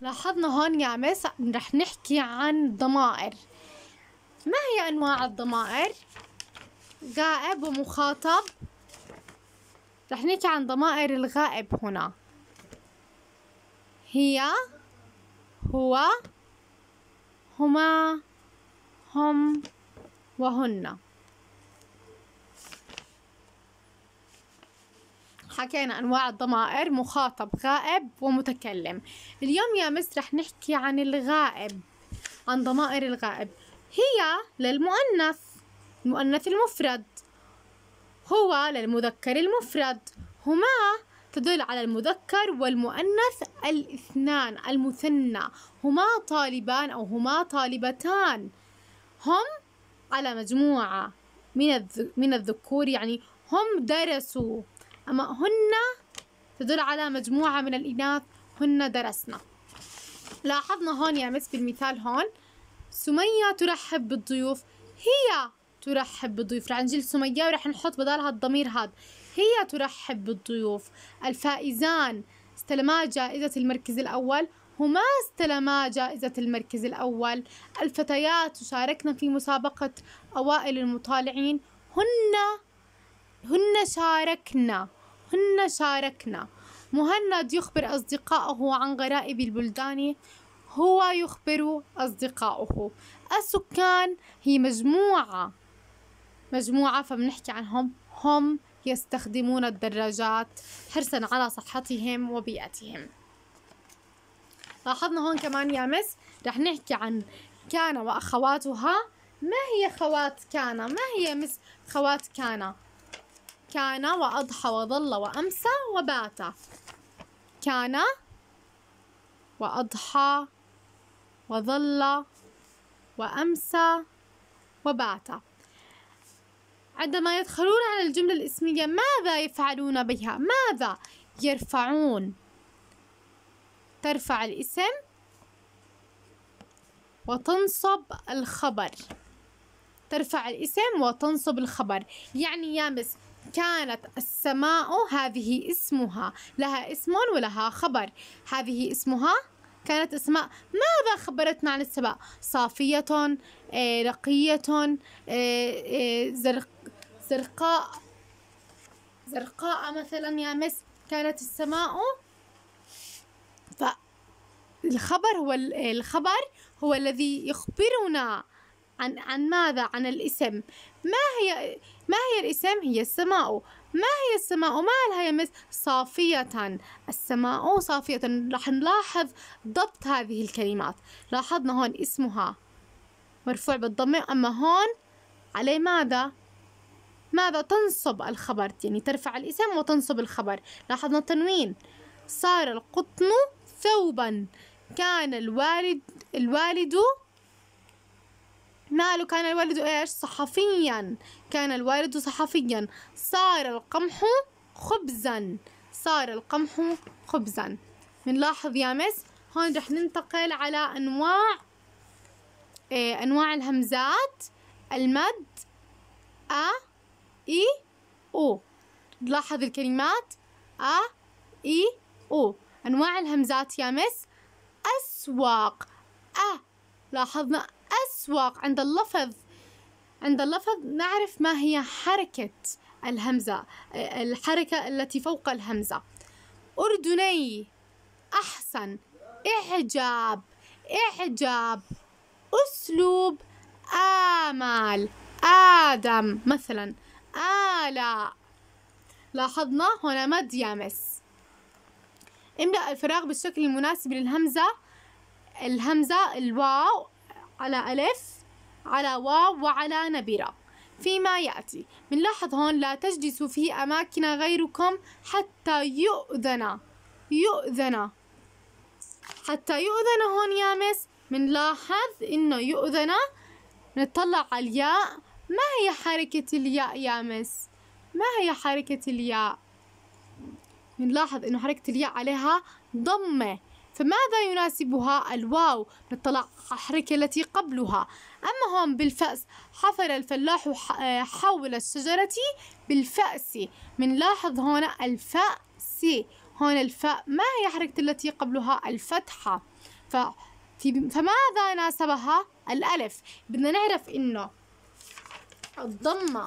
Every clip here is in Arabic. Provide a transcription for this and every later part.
لاحظنا هون يا عماس رح نحكي عن ضمائر ما هي أنواع الضمائر؟ غائب ومخاطب رح نحكي عن ضمائر الغائب هنا هي هو هما هم وهن حكينا أنواع الضمائر مخاطب غائب ومتكلم اليوم يا مس رح نحكي عن الغائب عن ضمائر الغائب هي للمؤنث المؤنث المفرد هو للمذكر المفرد هما تدل على المذكر والمؤنث الاثنان المثنى هما طالبان أو هما طالبتان هم على مجموعة من الذكور يعني هم درسوا أما هن تدل على مجموعة من الإناث هن درسنا لاحظنا هون يا مس بالمثال هون سمية ترحب بالضيوف هي ترحب بالضيوف رح نجيل سمية ورح نحط بدالها الضمير هذا هي ترحب بالضيوف الفائزان استلما جائزة المركز الأول هما استلما جائزة المركز الأول الفتيات شاركن في مسابقة أوائل المطالعين هن هن شاركنا هن شاركنا مهند يخبر أصدقائه عن غرائب البلدان هو يخبر أصدقائه السكان هي مجموعة مجموعة فبنحكي عنهم هم يستخدمون الدراجات حرصا على صحتهم وبيئتهم لاحظنا هون كمان يا مس رح نحكي عن كان وأخواتها ما هي خوات كان ما هي مس خوات كان كان وأضحى وظل وأمسى وبات كان وأضحى وظل وأمسى وبات عندما يدخلون على الجملة الاسمية ماذا يفعلون بها؟ ماذا يرفعون؟ ترفع الاسم وتنصب الخبر ترفع الاسم وتنصب الخبر يعني يامس كانت السماء هذه اسمها لها اسم ولها خبر هذه اسمها كانت اسماء ماذا خبرتنا عن السماء صافية آه، رقية آه، آه، زرق زرقاء زرقاء مثلا يا مس كانت السماء فالخبر هو الخبر هو الذي يخبرنا عن عن ماذا؟ عن الاسم ما هي ما هي الاسم؟ هي السماء ما هي السماء؟ ما لها يمس؟ صافية السماء صافية راح نلاحظ ضبط هذه الكلمات لاحظنا هون اسمها مرفوع بالضمة أما هون عليه ماذا؟ ماذا تنصب الخبر يعني ترفع الاسم وتنصب الخبر لاحظنا تنوين صار القطن ثوبا كان الوالد الوالد ماله كان الوالد إيش صحفيا كان الوالد صحفيا صار القمح خبزا صار القمح خبزا بنلاحظ يا مس هون رح ننتقل على أنواع إيه أنواع الهمزات المد أ إي أو نلاحظ الكلمات أ إي أو أنواع الهمزات يا مس أسواق أ لاحظنا الأسواق عند اللفظ عند اللفظ نعرف ما هي حركة الهمزة آه، الحركة التي فوق الهمزة أردني أحسن إعجاب إعجاب أسلوب آمال آدم مثلا آلاء لاحظنا هنا مد يامس املأ الفراغ بالشكل المناسب للهمزة الهمزة الواو على ألف على واو وعلى نبرة فيما يأتي بنلاحظ هون لا تجلسوا في أماكن غيركم حتى يؤذن يؤذن حتى يؤذن هون يا مس بنلاحظ إنه يؤذن نطلع على الياء ما هي حركة الياء يا مس ما هي حركة الياء بنلاحظ إنه حركة الياء عليها ضمة فماذا يناسبها الواو بالطلاق حركة التي قبلها أما هون بالفأس حفر الفلاح حول الشجرة بالفأس منلاحظ هنا الفأس هنا الفاء ما هي حركة التي قبلها الفتحة ف... فماذا ناسبها الألف بدنا نعرف إنه الضمة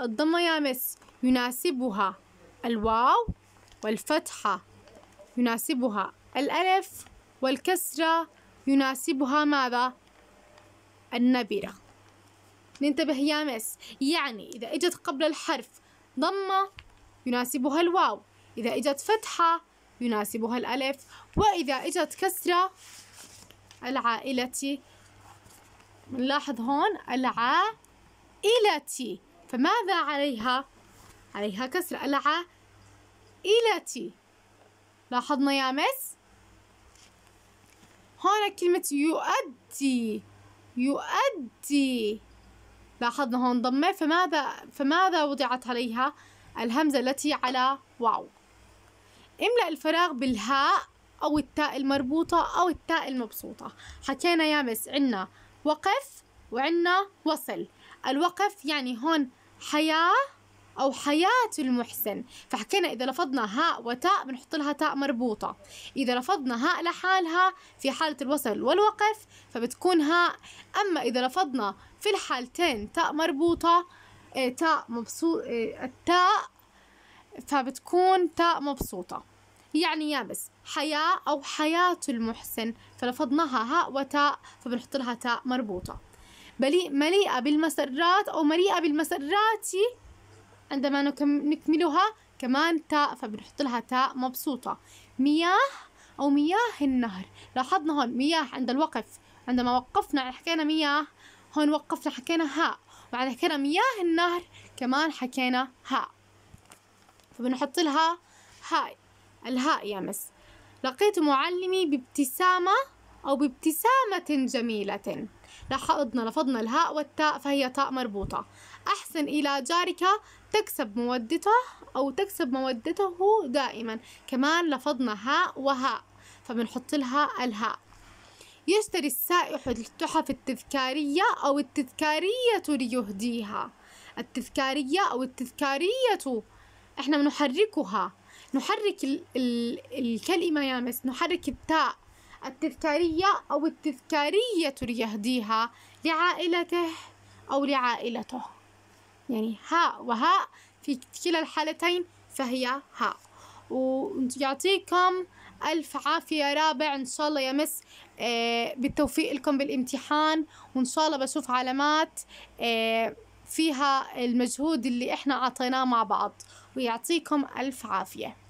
الضمة يا مس يناسبها الواو والفتحة يناسبها الألف والكسرة يناسبها ماذا؟ النبرة ننتبه يا مس يعني إذا إجت قبل الحرف ضمة يناسبها الواو إذا إجت فتحة يناسبها الألف وإذا إجت كسرة العائلة نلاحظ هون العائلة فماذا عليها عليها كسر ألعى إلى تي لاحظنا يا مس هنا كلمة يؤدي يؤدي لاحظنا هون ضمة فماذا فماذا وضعت عليها الهمزة التي على واو املأ الفراغ بالهاء أو التاء المربوطة أو التاء المبسوطة حكينا يا مس عنا وقف وعنا وصل الوقف يعني هون حياة أو حياة المحسن فحكينا إذا لفظنا هاء وتاء بنحط لها تاء مربوطة إذا لفظنا هاء لحالها في حالة الوصل والوقف فبتكون هاء أما إذا لفظنا في الحالتين تاء مربوطة آه، تاء مبسوط آه، التاء فبتكون تاء مبسوطة يعني يابس حياة أو حياة المحسن فلفظناها هاء وتاء فبنحط لها تاء مربوطة بلي مليئة بالمسرات أو مليئة بالمسرات عندما نكملها كمان تاء فبنحط لها تاء مبسوطة مياه أو مياه النهر لاحظنا هون مياه عند الوقف عندما وقفنا حكينا مياه هون وقفنا حكينا هاء وعند حكينا مياه النهر كمان حكينا هاء فبنحط لها هاء الهاء يا مس لقيت معلمي بابتسامة أو بابتسامة جميلة لاحظنا لفظنا الهاء والتاء فهي تاء مربوطة أحسن إلى جارك تكسب مودته أو تكسب مودته دائما كمان لفظنا هاء وهاء فبنحط لها الهاء يشتري السائح التحف التذكارية أو التذكارية ليهديها التذكارية أو التذكارية إحنا بنحركها نحرك ال ال الكلمة يا مس نحرك التاء التذكارية أو التذكارية ليهديها لعائلته أو لعائلته يعني هاء وهاء في كلا الحالتين فهي هاء ويعطيكم ألف عافية رابع إن شاء الله يا مس آه، بالتوفيق لكم بالامتحان وإن شاء الله بشوف علامات آه، فيها المجهود اللي إحنا عطيناه مع بعض ويعطيكم ألف عافية